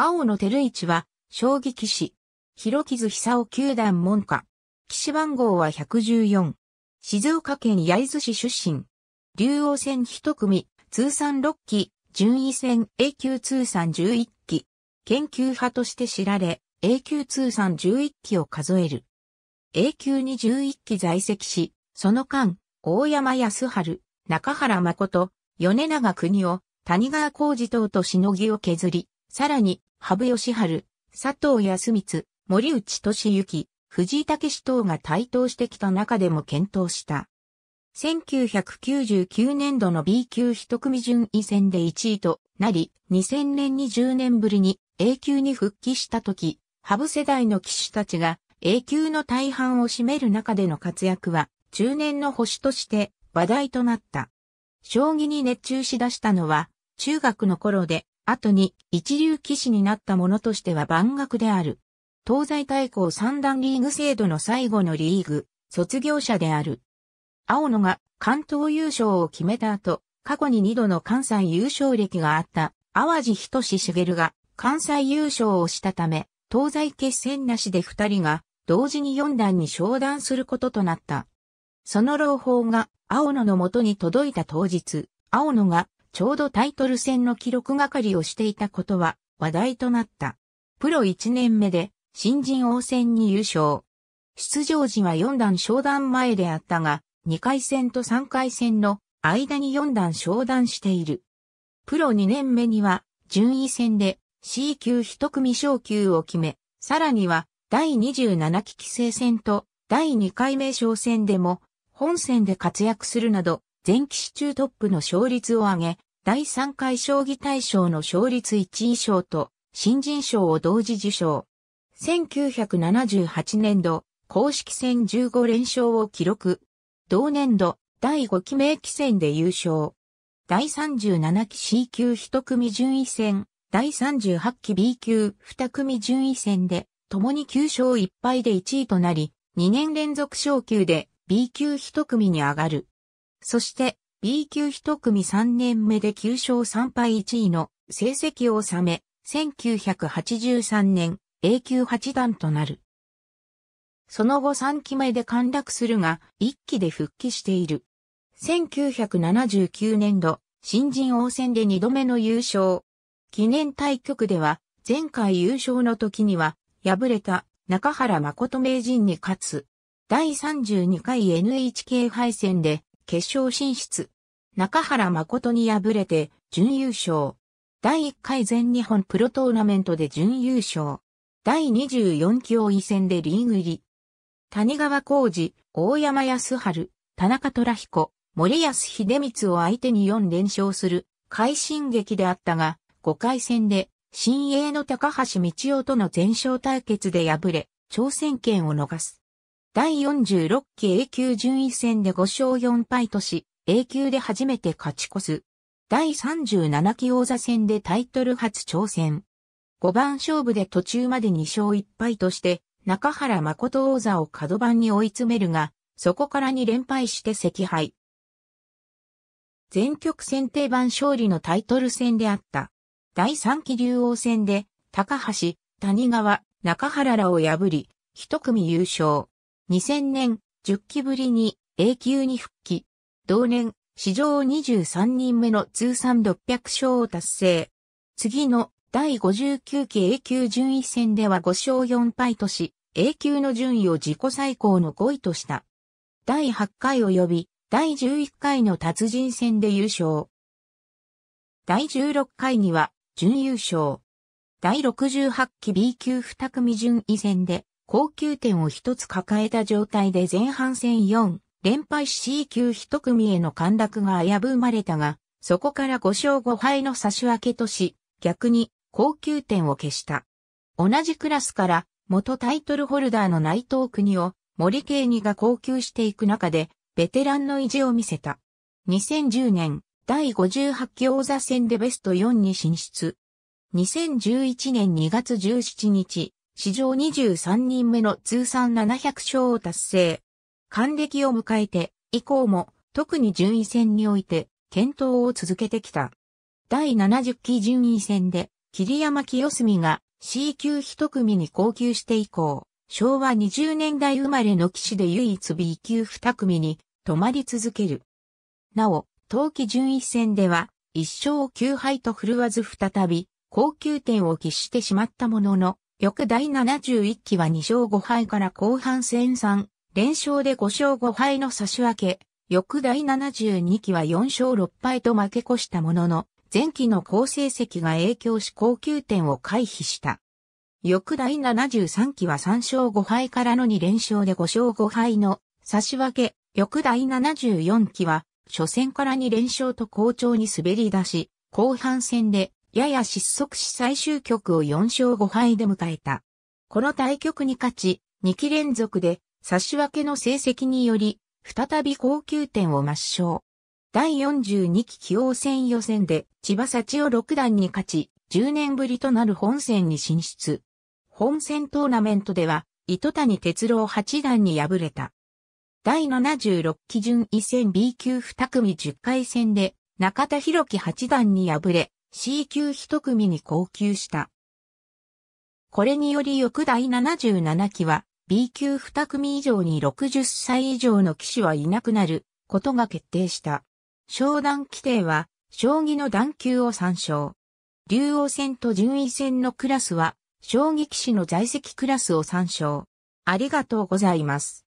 青野照一は、将棋騎士。広木久夫球団門下。騎士番号は114。静岡県焼津市出身。竜王戦一組、通算6期、順位戦 A 級通算11期。研究派として知られ、A 級通算11期を数える。A 級に11期在籍し、その間、大山康春、中原誠、米長国を、谷川浩二等としのぎを削り、さらに、羽生善治、佐藤康光、森内俊之、藤井武等が台頭してきた中でも検討した。1999年度の B 級一組順位戦で1位となり、2000年に10年ぶりに A 級に復帰した時、ハブ世代の騎手たちが A 級の大半を占める中での活躍は、中年の星として話題となった。将棋に熱中しだしたのは、中学の頃で、後に一流騎士になった者としては万学である。東西対抗三段リーグ制度の最後のリーグ、卒業者である。青野が関東優勝を決めた後、過去に二度の関西優勝歴があった淡路仁志茂が関西優勝をしたため、東西決戦なしで二人が同時に四段に昇段することとなった。その朗報が青野の元に届いた当日、青野がちょうどタイトル戦の記録係をしていたことは話題となった。プロ1年目で新人王戦に優勝。出場時は4段昇段前であったが、2回戦と3回戦の間に4段昇段している。プロ2年目には順位戦で C 級1組昇級を決め、さらには第27期規制戦と第2回名称戦でも本戦で活躍するなど前期市中トップの勝率を上げ、第3回将棋大賞の勝率1位賞と新人賞を同時受賞。1978年度、公式戦15連勝を記録。同年度、第5期名棋戦で優勝。第37期 C 級1組順位戦、第38期 B 級2組順位戦で、共に9勝1敗で1位となり、2年連続昇級で B 級1組に上がる。そして、B 級一組3年目で9勝3敗1位の成績を収め、1983年 A 級八段となる。その後3期目で陥落するが、1期で復帰している。1979年度、新人王戦で2度目の優勝。記念対局では、前回優勝の時には、敗れた中原誠名人に勝つ。第32回 NHK 敗戦で決勝進出。中原誠に敗れて準優勝。第1回全日本プロトーナメントで準優勝。第24強位戦でリーグ入り。谷川浩二、大山康春、田中虎彦、森安秀光を相手に4連勝する快進撃であったが、5回戦で新鋭の高橋道夫との全勝対決で敗れ、挑戦権を逃す。第46期 A 級順位戦で5勝4敗とし、A 級で初めて勝ち越す。第37期王座戦でタイトル初挑戦。5番勝負で途中まで2勝1敗として、中原誠王座を角番に追い詰めるが、そこから2連敗して惜敗。全局選定版勝利のタイトル戦であった。第3期竜王戦で、高橋、谷川、中原らを破り、一組優勝。2000年、10期ぶりに A 級に復帰。同年、史上23人目の通算600勝を達成。次の第59期 A 級順位戦では5勝4敗とし、A 級の順位を自己最高の5位とした。第8回及び第11回の達人戦で優勝。第16回には準優勝。第68期 B 級二組順位戦で高級点を一つ抱えた状態で前半戦4連敗 C 級一組への陥落が危ぶまれたが、そこから5勝5敗の差し分けとし、逆に高級点を消した。同じクラスから元タイトルホルダーの内藤国を森慶二が高級していく中で、ベテランの意地を見せた。2010年、第58期王座戦でベスト4に進出。2011年2月17日、史上23人目の通算700勝を達成。還暦を迎えて、以降も、特に順位戦において、検討を続けてきた。第70期順位戦で、桐山清澄が C 級一組に降級して以降、昭和20年代生まれの騎士で唯一 B 級二組に止まり続ける。なお、冬季順位戦では、一勝9敗と振るわず再び、高級点を喫してしまったものの、翌第71期は2勝5敗から後半戦3、連勝で5勝5敗の差し分け、翌第72期は4勝6敗と負け越したものの、前期の好成績が影響し高級点を回避した。翌第73期は3勝5敗からの2連勝で5勝5敗の差し分け、翌第74期は初戦から2連勝と好調に滑り出し、後半戦でやや失速し最終局を4勝5敗で迎えた。この対局に勝ち、2期連続で差し分けの成績により、再び高級点を抹消。第42期棋王戦予選で千葉幸男六段に勝ち、10年ぶりとなる本戦に進出。本戦トーナメントでは、糸谷哲郎八段に敗れた。第76期準位戦 B 級2組10回戦で、中田博樹八段に敗れ、C 級一組に降級した。これにより翌第77期は B 級二組以上に60歳以上の騎士はいなくなることが決定した。商談規定は将棋の段級を参照。竜王戦と順位戦のクラスは将棋騎士の在籍クラスを参照。ありがとうございます。